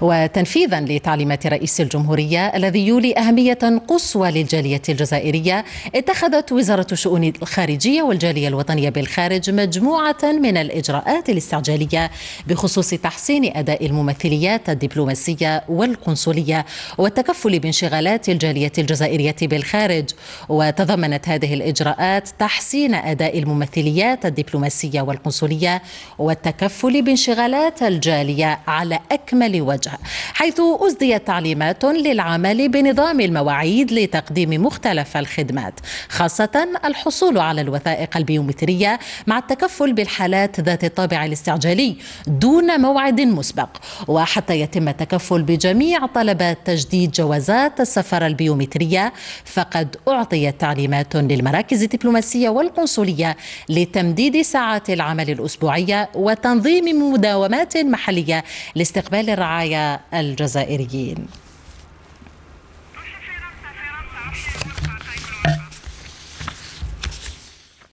وتنفيذا لتعليمات رئيس الجمهورية الذي يولي أهمية قصوى للجالية الجزائرية اتخذت وزارة الشؤون الخارجية والجالية الوطنية بالخارج مجموعة من الإجراءات الاستعجالية بخصوص تحسين أداء الممثليات الدبلوماسية والقنصلية والتكفل بانشغالات الجالية الجزائرية بالخارج وتضمنت هذه الإجراءات تحسين أداء الممثليات الدبلوماسية والقنصلية والتكفل بانشغالات الجالية على أكثر أكمل وجه حيث أزديت تعليمات للعمل بنظام المواعيد لتقديم مختلف الخدمات خاصة الحصول على الوثائق البيومترية مع التكفل بالحالات ذات الطابع الاستعجالي دون موعد مسبق وحتى يتم التكفل بجميع طلبات تجديد جوازات السفر البيومترية فقد أعطيت تعليمات للمراكز الدبلوماسية والقنصلية لتمديد ساعات العمل الأسبوعية وتنظيم مداومات محلية لاستقبال ولرعايا الجزائريين